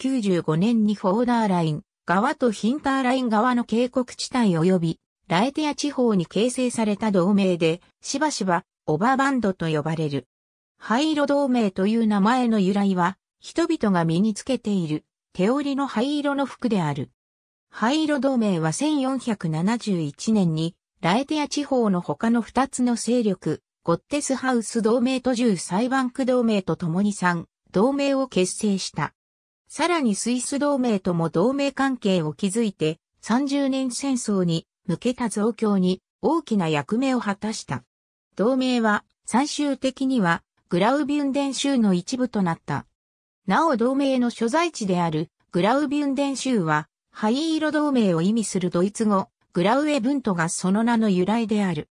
95年にフォーダーライン側とヒンターライン側の渓谷地帯及びライテア地方に形成された同盟で、しばしばオババンドと呼ばれる。灰色同盟という名前の由来は、人々が身につけている手織りの灰色の服である。灰色同盟は1471年にライテア地方の他の2つの勢力、ゴッテスハウス同盟と10裁判区同盟と共に3同盟を結成した。さらにスイス同盟とも同盟関係を築いて、30年戦争に向けた増強に大きな役目を果たした。同盟は最終的にはグラウビュンデン州の一部となった。なお同盟の所在地であるグラウビュンデン州は灰色同盟を意味するドイツ語グラウエブントがその名の由来である。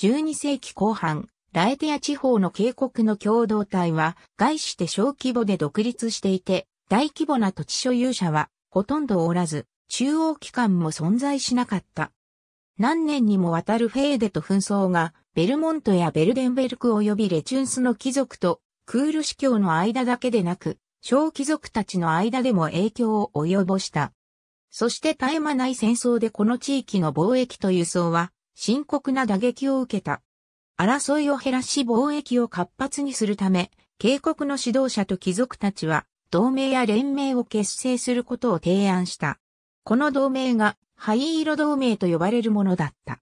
12世紀後半、ラエテア地方の渓谷の共同体は、外して小規模で独立していて、大規模な土地所有者はほとんどおらず、中央機関も存在しなかった。何年にもわたるフェーデと紛争が、ベルモントやベルデンベルク及びレチュンスの貴族とクール司教の間だけでなく、小貴族たちの間でも影響を及ぼした。そして絶え間ない戦争でこの地域の貿易と輸送は深刻な打撃を受けた。争いを減らし貿易を活発にするため、警告の指導者と貴族たちは同盟や連盟を結成することを提案した。この同盟が灰色同盟と呼ばれるものだった。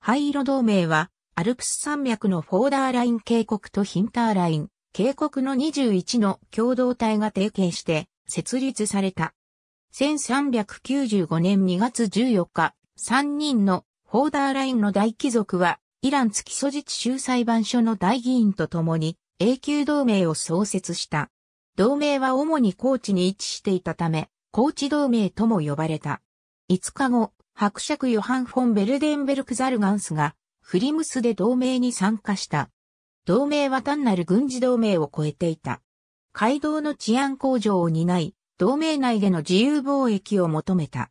灰色同盟は、アルプス山脈のフォーダーライン渓谷とヒンターライン渓谷の21の共同体が提携して設立された。1395年2月14日、3人のフォーダーラインの大貴族は、イラン付き素実州裁判所の大議員と共に永久同盟を創設した。同盟は主に高知に位置していたため、高知同盟とも呼ばれた。5日後、伯爵ヨハン・フォン・ベルデンベルク・ザルガンスが、フリムスで同盟に参加した。同盟は単なる軍事同盟を超えていた。街道の治安向上を担い、同盟内での自由貿易を求めた。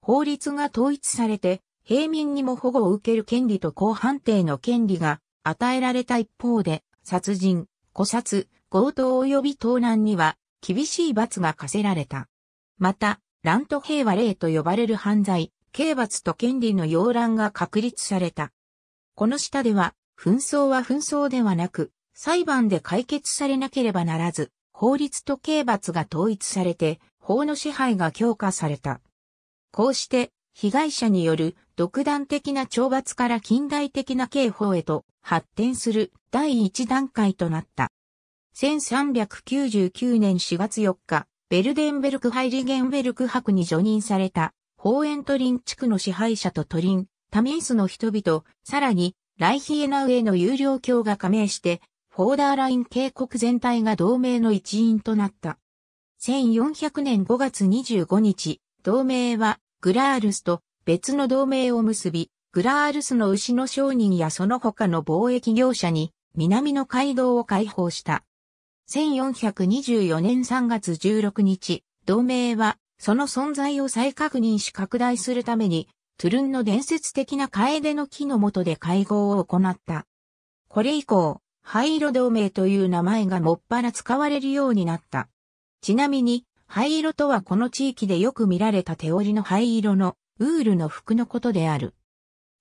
法律が統一されて、平民にも保護を受ける権利と公判定の権利が与えられた一方で、殺人、誤殺、強盗及び盗難には厳しい罰が課せられた。また、乱と平和令と呼ばれる犯罪、刑罰と権利の要覧が確立された。この下では、紛争は紛争ではなく、裁判で解決されなければならず、法律と刑罰が統一されて、法の支配が強化された。こうして、被害者による独断的な懲罰から近代的な刑法へと発展する第一段階となった。1399年4月4日、ベルデンベルク・ハイリゲンベルク博に除任された、ホーエントリン地区の支配者とトリン、タミンスの人々、さらに、ライヒエナウへの有料教が加盟して、フォーダーライン渓谷全体が同盟の一員となった。1400年5月25日、同盟は、グラールスと別の同盟を結び、グラールスの牛の商人やその他の貿易業者に、南の街道を開放した。1424年3月16日、同盟は、その存在を再確認し拡大するために、トゥルンの伝説的な楓の木の下で会合を行った。これ以降、灰色同盟という名前がもっぱら使われるようになった。ちなみに、灰色とはこの地域でよく見られた手織りの灰色のウールの服のことである。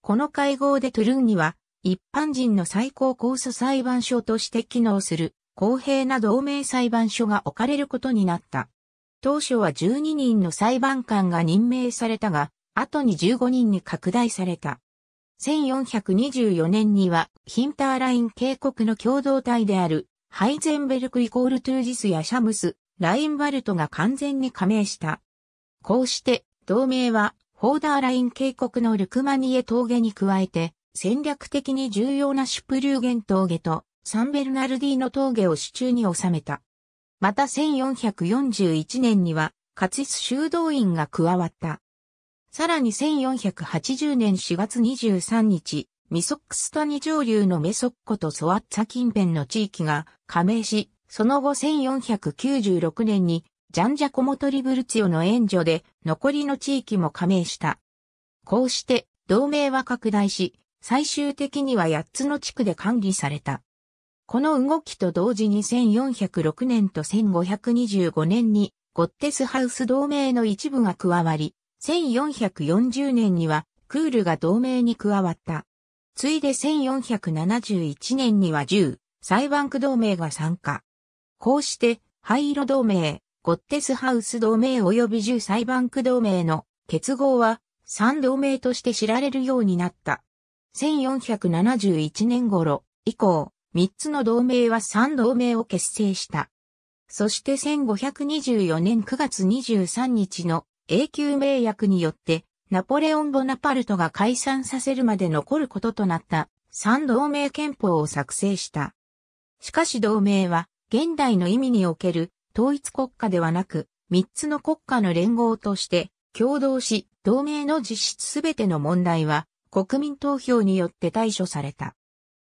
この会合でトゥルンには、一般人の最高控訴裁判所として機能する公平な同盟裁判所が置かれることになった。当初は12人の裁判官が任命されたが、後に15人に拡大された。1424年には、ヒンターライン渓谷の共同体である、ハイゼンベルクイコールトゥージスやシャムス、ラインバルトが完全に加盟した。こうして、同盟は、ホーダーライン渓谷のルクマニエ峠に加えて、戦略的に重要なシュプリューゲン峠と、サンベルナルディの峠を手中に収めた。また1441年には、カツィス修道院が加わった。さらに1480年4月23日、ミソックス二上流のメソッコとソワッツァ近辺の地域が加盟し、その後1496年にジャンジャコモトリブルツヨオの援助で残りの地域も加盟した。こうして同盟は拡大し、最終的には8つの地区で管理された。この動きと同時に1406年と1525年にゴッテスハウス同盟の一部が加わり、1440年にはクールが同盟に加わった。ついで1471年には10、裁判区同盟が参加。こうして、灰色同盟、ゴッテスハウス同盟及び10裁判区同盟の結合は3同盟として知られるようになった。1471年頃以降、三つの同盟は三同盟を結成した。そして1524年9月23日の永久名約によって、ナポレオン・ボナパルトが解散させるまで残ることとなった三同盟憲法を作成した。しかし同盟は、現代の意味における統一国家ではなく、三つの国家の連合として共同し、同盟の実質すべての問題は国民投票によって対処された。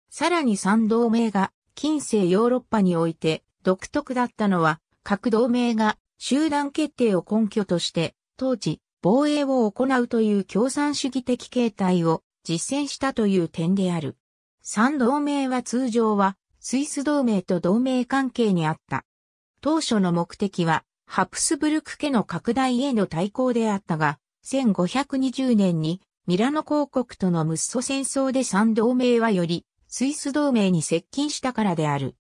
さらに三同盟が近世ヨーロッパにおいて独特だったのは、各同盟が集団決定を根拠として、当時、防衛を行うという共産主義的形態を実践したという点である。三同盟は通常は、スイス同盟と同盟関係にあった。当初の目的は、ハプスブルク家の拡大への対抗であったが、1520年にミラノ公国とのムッソ戦争で三同盟はよりスイス同盟に接近したからである。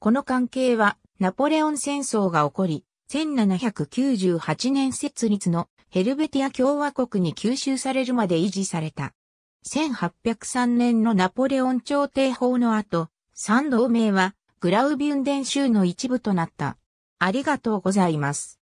この関係はナポレオン戦争が起こり、1798年設立のヘルベティア共和国に吸収されるまで維持された。1803年のナポレオン朝廷法の後、三同盟はグラウビュンデン州の一部となった。ありがとうございます。